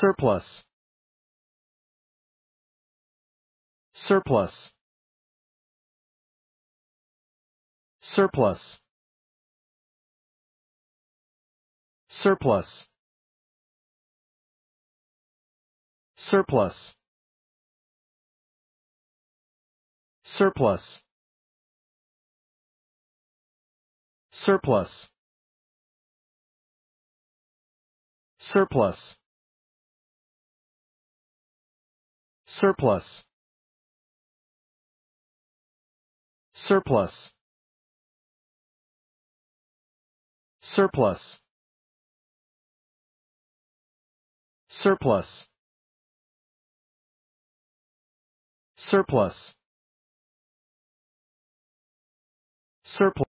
surplus surplus surplus surplus surplus surplus surplus surplus surplus surplus surplus surplus surplus surplus